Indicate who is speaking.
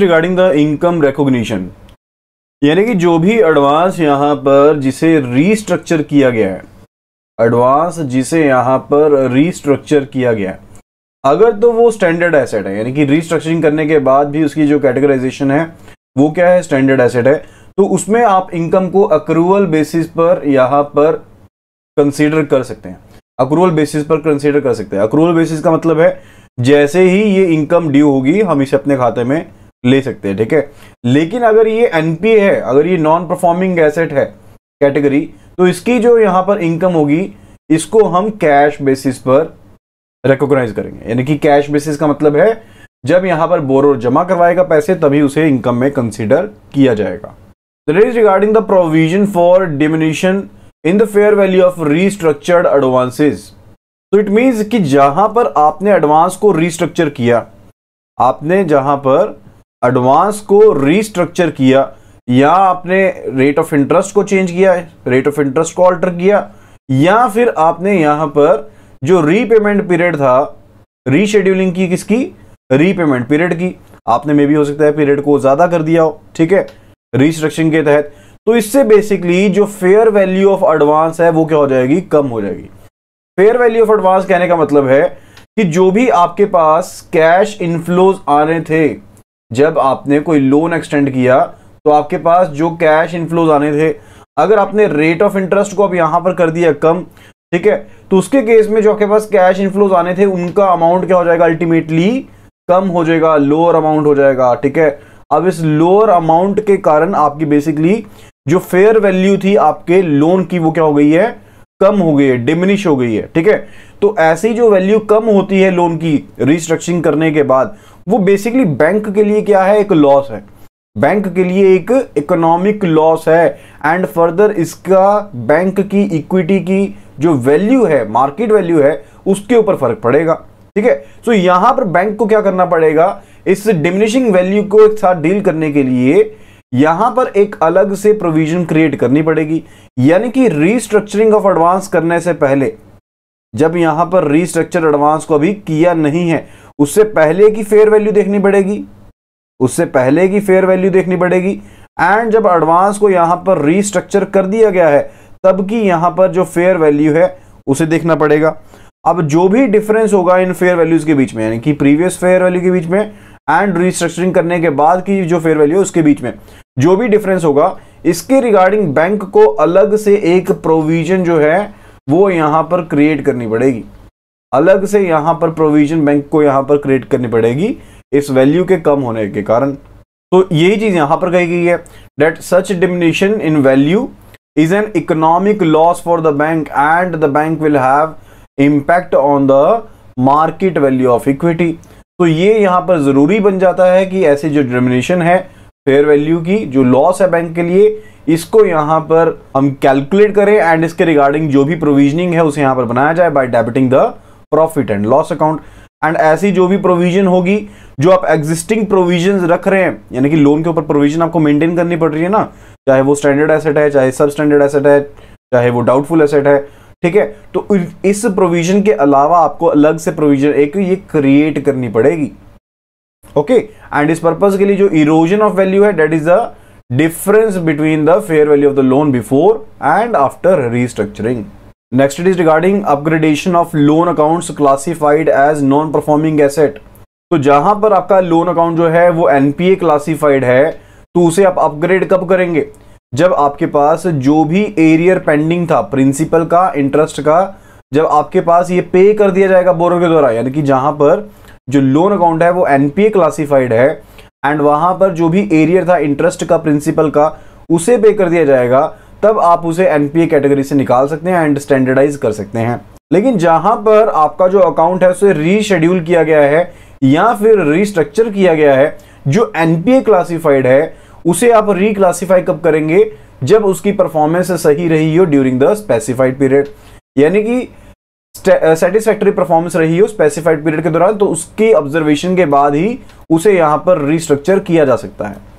Speaker 1: regarding the income recognition यानी कि जो भी एडवांस यहां पर जिसे रीस्ट्रक्चर किया गया है एडवांस जिसे यहां पर रीस्ट्रक्चर किया गया है अगर तो वो स्टैंडर्ड एसेट है यानी कि रीस्ट्रक्चरिंग करने के बाद भी उसकी जो कैटेगराइजेशन है वो क्या है स्टैंडर्ड एसेट है तो उसमें आप इनकम को अक्रूवल बेसिस पर यहां पर कंसिडर कर सकते हैं अक्रूवल बेसिस पर कंसिडर कर सकते हैं अक्रूवल बेसिस का मतलब है जैसे ही ये इनकम ड्यू होगी हम इसे अपने खाते में ले सकते हैं ठीक है लेकिन अगर ये एनपीए है अगर ये नॉन परफॉर्मिंग एसेट है कैटेगरी तो इसकी जो यहां पर इनकम होगी इसको हम कैश बेसिस पर रिकोगनाइज करेंगे यानी कि कैश बेसिस का मतलब है जब यहां पर बोरो जमा करवाएगा पैसे तभी उसे इनकम में कंसिडर किया जाएगा regarding the provision for diminution in the fair value of restructured advances तो इट मीन्स कि जहां पर आपने एडवांस को रीस्ट्रक्चर किया आपने जहां पर एडवांस को रीस्ट्रक्चर किया या आपने रेट ऑफ इंटरेस्ट को चेंज किया रेट ऑफ इंटरेस्ट को ऑल्टर किया या फिर आपने यहाँ पर जो रीपेमेंट पीरियड था रीशेड्यूलिंग की किसकी रीपेमेंट पीरियड की आपने मे भी हो सकता है पीरियड को ज़्यादा कर दिया हो ठीक है रिस्ट्रक्शन के तहत तो इससे बेसिकली जो फेयर वैल्यू ऑफ एडवांस है वो क्या हो जाएगी कम हो जाएगी फेयर वैल्यू ऑफ एडवांस कहने का मतलब है कि जो भी आपके पास कैश इनफ्लोज आने थे जब आपने कोई लोन एक्सटेंड किया तो आपके पास जो कैश इनफ्लोज आने थे अगर आपने रेट ऑफ इंटरेस्ट को अब यहां पर कर दिया कम ठीक है तो उसके केस में जो आपके पास कैश इनफ्लोज आने थे उनका अमाउंट क्या हो जाएगा अल्टीमेटली कम हो जाएगा लोअर अमाउंट हो जाएगा ठीक है अब इस लोअर अमाउंट के कारण आपकी बेसिकली जो फेयर वैल्यू थी आपके लोन की वो क्या हो गई है कम हो गई है डिमिनिश हो गई है ठीक है तो ऐसी जो वैल्यू कम होती है लोन की रिस्ट्रक्चरिंग करने के बाद वो बेसिकली बैंक के लिए क्या है एक लॉस है बैंक के लिए एक इकोनॉमिक लॉस है एंड फर्दर इसका बैंक की इक्विटी की जो वैल्यू है मार्केट वैल्यू है उसके ऊपर फर्क पड़ेगा ठीक है सो यहां पर बैंक को क्या करना पड़ेगा इस डिमिनिशिंग वैल्यू को एक साथ डील करने के लिए यहां पर एक अलग से प्रोविजन क्रिएट करनी पड़ेगी यानी कि रीस्ट्रक्चरिंग ऑफ एडवांस करने से पहले जब यहां पर रीस्ट्रक्चर एडवांस को अभी किया नहीं है उससे पहले की फेयर वैल्यू देखनी पड़ेगी उससे पहले की फेयर वैल्यू देखनी पड़ेगी एंड जब एडवांस को यहां पर रीस्ट्रक्चर कर दिया गया है तब की यहां पर जो फेयर वैल्यू है उसे देखना पड़ेगा अब जो भी डिफरेंस होगा इन फेयर वैल्यूज के बीच में यानी कि प्रीवियस फेयर वैल्यू के बीच में एंड रीस्ट्रक्चरिंग करने के बाद की जो फेयर वैल्यू है उसके बीच में जो भी डिफरेंस होगा इसके रिगार्डिंग बैंक को अलग से एक प्रोविजन जो है वो यहाँ पर क्रिएट करनी पड़ेगी अलग से यहाँ पर प्रोविजन बैंक को यहाँ पर क्रिएट करनी पड़ेगी इस वैल्यू के कम होने के कारण तो यही चीज़ यहाँ पर कही गई है that such diminution in value is an economic loss for the bank and the bank will have impact on the market value of equity तो ये यहाँ पर ज़रूरी बन जाता है कि ऐसे जो डिमिनेशन है फेयर वैल्यू की जो लॉस है बैंक के लिए इसको यहाँ पर हम कैलकुलेट करें एंड इसके रिगार्डिंग जो भी प्रोविजनिंग है उसे यहाँ पर बनाया जाए by debiting the profit and loss account and ऐसी जो भी प्रोविजन होगी जो आप एग्जिस्टिंग प्रोविजन रख रहे हैं यानी कि लोन के ऊपर प्रोविजन आपको मेंटेन करनी पड़ रही है ना चाहे वो स्टैंडर्ड एसेट है चाहे सब स्टैंडर्ड एसेट है चाहे वो डाउटफुल एसेट है ठीक है तो इस प्रोविजन के अलावा आपको अलग से प्रोविजन एक ये क्रिएट करनी पड़ेगी ओके एंड इस पर्पज के लिए जो इरोजन ऑफ वैल्यू है that is the difference between the fair value of the loan before and after restructuring next it is regarding upgradation of loan accounts classified as non performing asset तो जहां पर आपका loan account जो है वो NPA classified है तो उसे आप अपग्रेड कब करेंगे जब आपके पास जो भी एरियर पेंडिंग था प्रिंसिपल का इंटरेस्ट का जब आपके पास ये पे कर दिया जाएगा बोरो के द्वारा यानी कि जहां पर जो लोन अकाउंट है वो एनपीए क्लासिफाइड है एंड वहां पर जो भी एरियर था इंटरेस्ट का प्रिंसिपल का उसे पे कर दिया जाएगा तब आप उसे एनपीए कैटेगरी से निकाल सकते हैं एंड स्टैंडर्डाइज कर सकते हैं लेकिन जहां पर आपका जो अकाउंट है उसे रीशेड्यूल किया गया है या फिर रिस्ट्रक्चर किया गया है जो एनपीए क्लासिफाइड है उसे आप रीक्लासिफाई कब करेंगे जब उसकी परफॉर्मेंस सही रही हो ड्यूरिंग द स्पेसिफाइड पीरियड यानी कि सेटिस्फैक्ट्री परफॉर्मेंस uh, रही हो स्पेसिफाइड पीरियड के दौरान तो उसकी ऑब्जर्वेशन के बाद ही उसे यहाँ पर रिस्ट्रक्चर किया जा सकता है